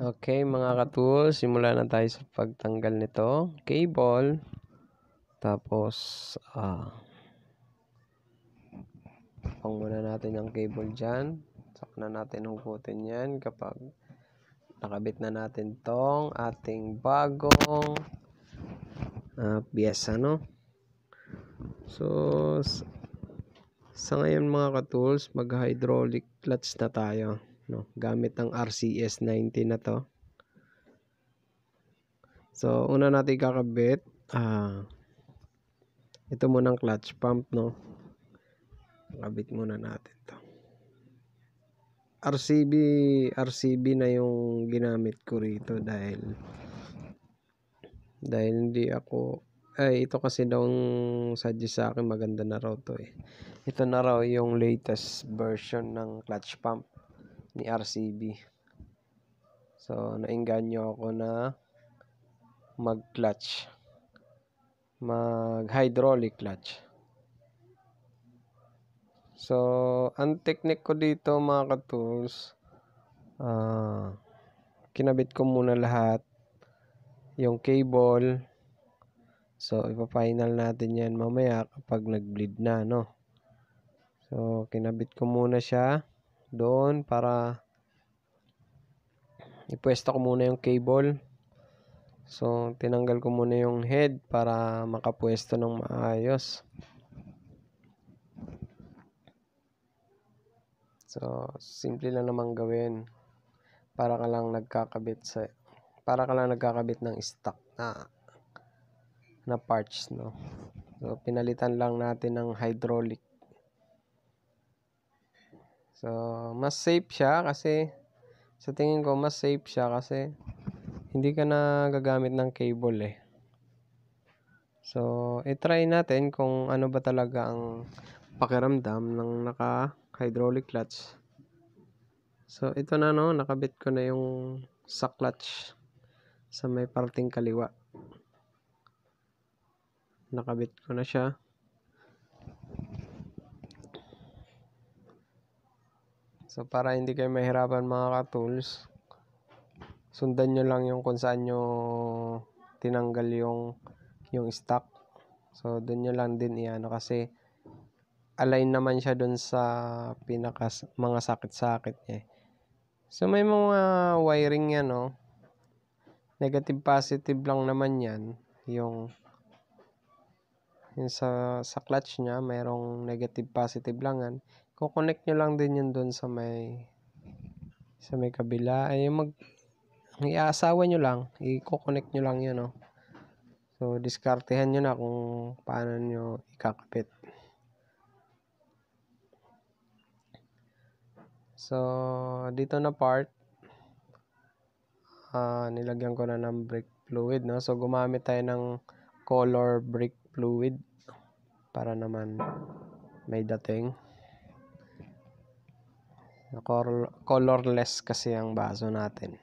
Okay, mga katool, simula na tayo sa pagtanggal nito. Cable. Tapos, ah, pang muna natin ang cable dyan. Saka na natin hugutin yan kapag nakabit na natin tong ating bagong uh, piyesa, no? So, sa ngayon mga katools, mag-hydraulic clutch na tayo. No? Gamit ang RCS90 na to. So, una natin kakabit. Ah, ito muna ang clutch pump, no? Kakabit muna natin to. RCB RCB na yung ginamit ko rito dahil dahil hindi ako ay ito kasi daw suggest sa akin maganda na raw to eh ito na raw yung latest version ng clutch pump ni RCB so nainganyo ako na mag clutch mag hydraulic clutch So, ang technique ko dito mga ka-tools, uh, kinabit ko muna lahat yung cable. So, ipafinal natin yan mamaya kapag nag-bleed na, no? So, kinabit ko muna siya doon para ipwesto ko muna yung cable. So, tinanggal ko muna yung head para makapwesto ng maayos. So, simple lang naman gawin. Para ka lang nagkakabit sa para ka lang nagkakabit ng stock na na parts, no. So, pinalitan lang natin ng hydraulic. So, mas safe siya kasi sa tingin ko mas safe siya kasi hindi ka na gagamit ng cable eh. So, i-try natin kung ano ba talaga ang pakiramdam ng naka hydraulic clutch. So, ito na no, nakabit ko na yung sa clutch sa may parting kaliwa. Nakabit ko na siya. So, para hindi kayo mahirapan mga ka-tools, sundan nyo lang yung kung saan nyo tinanggal yung, yung stock. So, doon nyo lang din iyan kasi align naman siya dun sa pinaka mga sakit-sakit niya. Eh. So may mga wiring yan, no? Negative positive lang naman yan. Yung yung sa, sa clutch niya, mayroong negative positive lang yan. Ko-connect niyo lang din yun dun sa may sa may kabila. Ay, mag iaasawa niyo lang. i connect niyo lang yun, no? So, diskartehan niyo na kung paano niyo ikakapit. So, dito na part, uh, nilagyan ko na ng brake fluid. No? So, gumamit tayo ng color brake fluid para naman may dating. Color colorless kasi ang baso natin.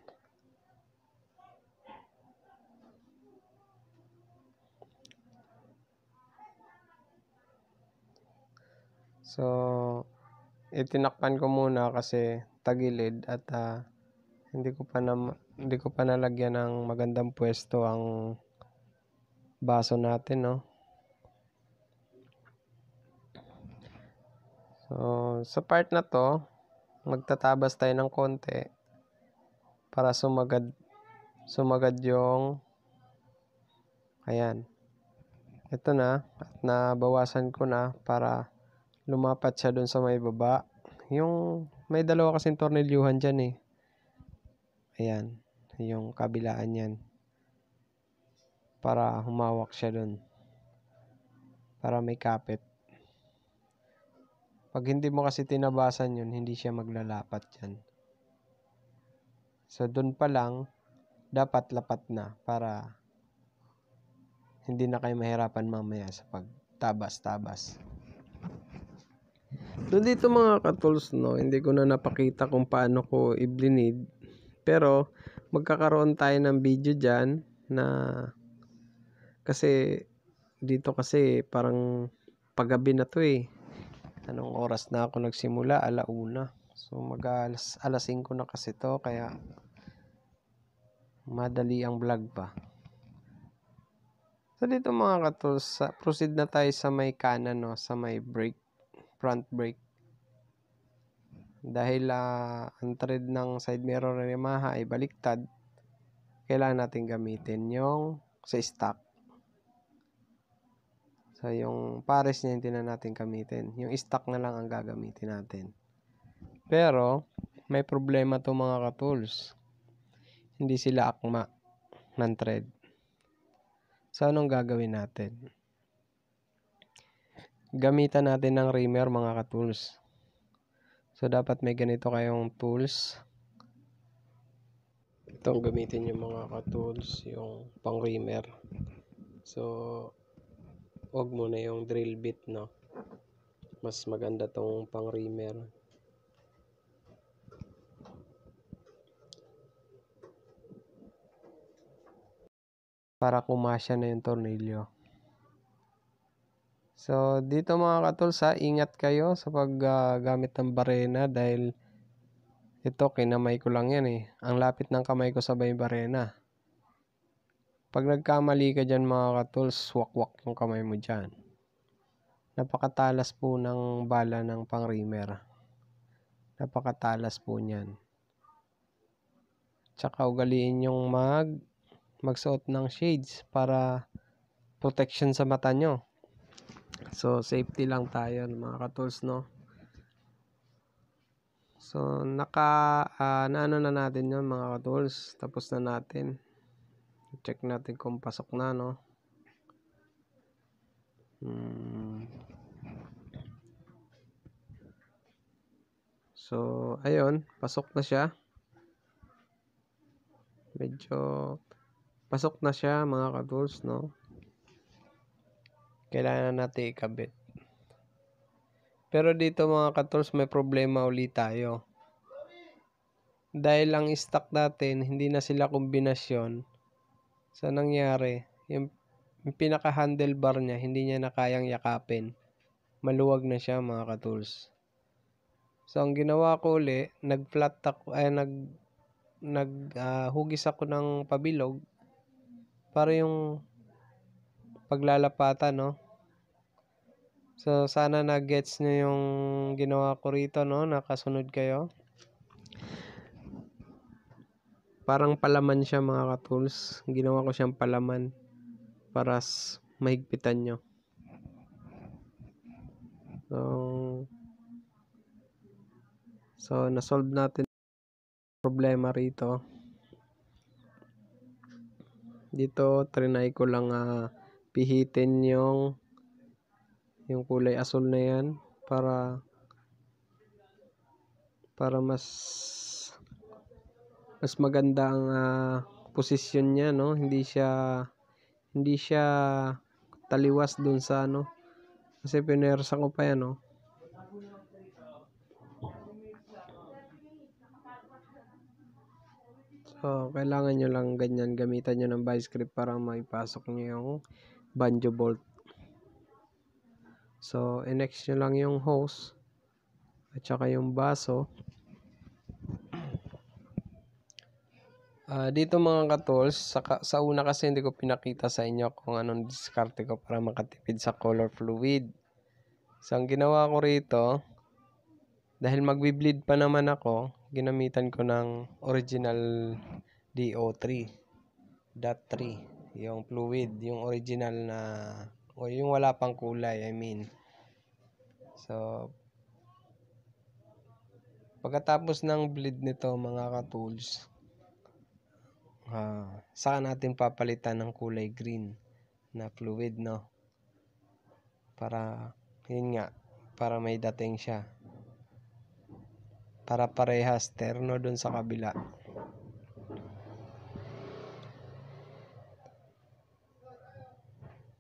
So, itinakpan ko muna kasi tagilid at uh, hindi ko pa na hindi ko pa nalagyan ng magandang pwesto ang baso natin no So, sa part na to, magtatabas tayo ng konti para sumagad sumagad yung ayan. Ito na at nabawasan ko na para lumapat siya doon sa may baba. Yung may dalawa kasing tornilyuhan dyan eh. Ayan. Yung kabilaan yan. Para humawak siya doon. Para may kapit. Pag hindi mo kasi tinabasan yun, hindi siya maglalapat dyan. So, doon pa lang, dapat lapat na para hindi na kayo mahirapan mamaya sa pagtabas-tabas. Doon dito mga katools no, hindi ko na napakita kung paano ko i-blinid. Pero magkakaroon tayo ng video diyan na kasi dito kasi parang paggabi na to eh. Anong oras na ako nagsimula? Alauna. So mag alas, alas 5 na kasi to kaya madali ang vlog pa. So dito mga katools, proceed na tayo sa may kanan no, sa may brake front brake. Dahil uh, ang thread ng side mirror ng Yamaha ay baliktad, kailangan natin gamitin yung sa stock. So, yung pares niya hindi na natin gamitin. Yung stock na lang ang gagamitin natin. Pero, may problema to mga katools. Hindi sila akma ng thread. So, anong gagawin natin? gamitan natin ng reamer mga ka-tools. So, dapat may ganito kayong tools. Itong gamitin yung mga ka-tools, yung pang-reamer. So, wag mo na yung drill bit, no? Mas maganda tong pang-reamer. Para kumasya na yung tornilyo. So, dito mga sa ingat kayo sa paggamit uh, ng barena dahil ito, kinamay ko lang yan eh. Ang lapit ng kamay ko sa bay barena. Pag nagkamali ka dyan mga swak wakwak yung kamay mo dyan. Napakatalas po ng bala ng pang-reamer. Napakatalas po niyan. Tsaka ugaliin yung mag magsuot ng shades para protection sa mata nyo So, safety lang tayo mga katools, no? So, naka, uh, naano na natin yon mga katools. Tapos na natin. Check natin kung pasok na, no? Hmm. So, ayun. Pasok na siya. Medyo, pasok na siya mga katools, no? kailangan natin ikabit. Pero dito mga katols, may problema ulit tayo. Dahil ang stock natin, hindi na sila kombinasyon. Sa so, nangyari, yung, yung pinaka-handlebar niya, hindi niya na kayang yakapin. Maluwag na siya mga katols. So, ang ginawa ko uli, nag-flat ako, ay, eh, nag, nag, uh, hugis ako ng pabilog para yung paglalapatan, no? So, sana na-gets nyo yung ginawa ko rito, no? Nakasunod kayo. Parang palaman siya, mga katools. Ginawa ko siyang palaman para mahigpitan nyo. So, so na-solve natin problema rito. Dito, trinay ko lang ah, uh, pihitin yung yung kulay asul na yan para para mas mas maganda ang uh, posisyon niya no hindi siya hindi siya taliwas dun sa ano kasi pinersa ko pa yan no So, kailangan nyo lang ganyan. Gamitan nyo ng vice grip para maipasok nyo yung banjo bolt. So, in-next nyo lang yung hose at saka yung baso. Uh, dito mga katools, sa, sa una kasi hindi ko pinakita sa inyo kung anong diskarte ko para makatipid sa color fluid. So, ang ginawa ko rito, dahil magbi-bleed pa naman ako, ginamitan ko ng original DO3, DAT3 yung fluid, yung original na o yung wala pang kulay, I mean. So pagkatapos ng bleed nito mga ka-tools, uh, saka natin papalitan ng kulay green na fluid no. Para yun nga, para may dating siya. Para parehas terno dun sa kabila.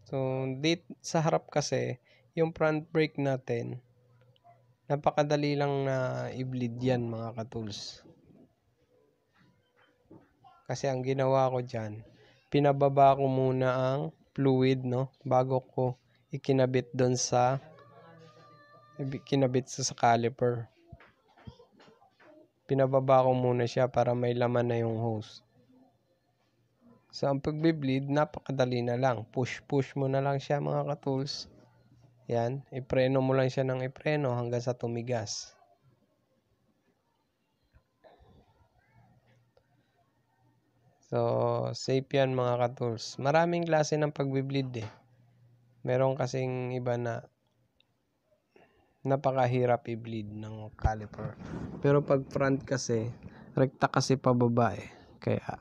So, dit, sa harap kasi, yung front brake natin, napakadali lang na i-bleed yan mga katools. Kasi ang ginawa ko dyan, pinababa ko muna ang fluid, no? Bago ko ikinabit doon sa kinabit sa, sa caliper. Pinababa ko muna siya para may laman na yung hose. So, ang pagbe-bleed, napakadali na lang. Push-push mo na lang siya mga ka-tools. Yan. Ipreno mo lang siya ng ipreno hanggang sa tumigas. So, safe yan mga ka-tools. Maraming klase ng pagbe-bleed eh. Meron kasing iba na napakahirap i-bleed ng caliper. Pero pag front kasi, rekta kasi pababa eh. Kaya,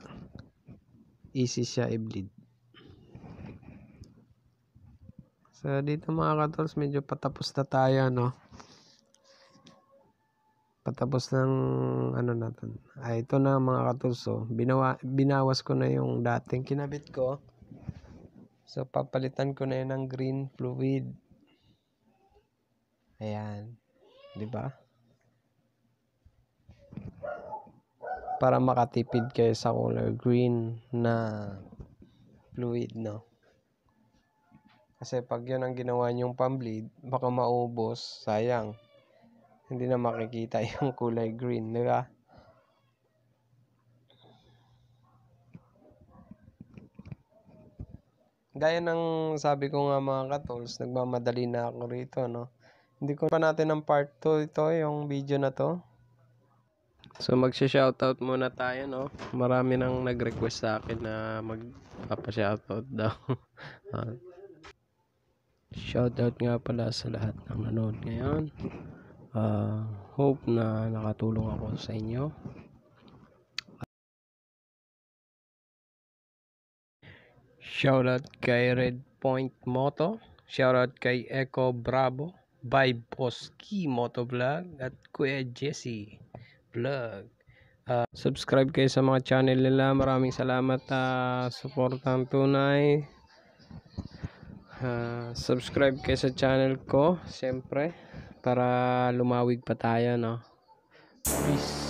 easy siya i-bleed. So, dito mga katols, medyo patapos na tayo, no? Patapos ng, ano natin. Ah, ito na mga katols, oh. Binawa, binawas ko na yung dating kinabit ko. So, papalitan ko na yun ng green fluid. Ayan. ba? Diba? para makatipid kayo sa color green na fluid, no? Kasi pag yun ang ginawa nyong pambleed, baka maubos, sayang. Hindi na makikita yung kulay green, di ba? Gaya ng sabi ko nga mga katols, nagmamadali na ako rito, no? Hindi ko pa natin ng part 2 ito, yung video na to. So magsha-shoutout muna tayo no. Marami nang nag-request sa akin na magpapa-shoutout daw. Ah. shoutout nga pala sa lahat ng nanood ngayon. Uh, hope na nakatulong ako sa inyo. Shoutout kay Red Point Moto. Shoutout kay Echo Bravo. By Moto Motovlog at Kuya Jesse. Vlog. Uh, subscribe kayo sa mga channel nila. Maraming salamat uh, ah, support ang tunay. Uh, subscribe kayo sa channel ko, siyempre, para lumawig pa tayo, no? Peace.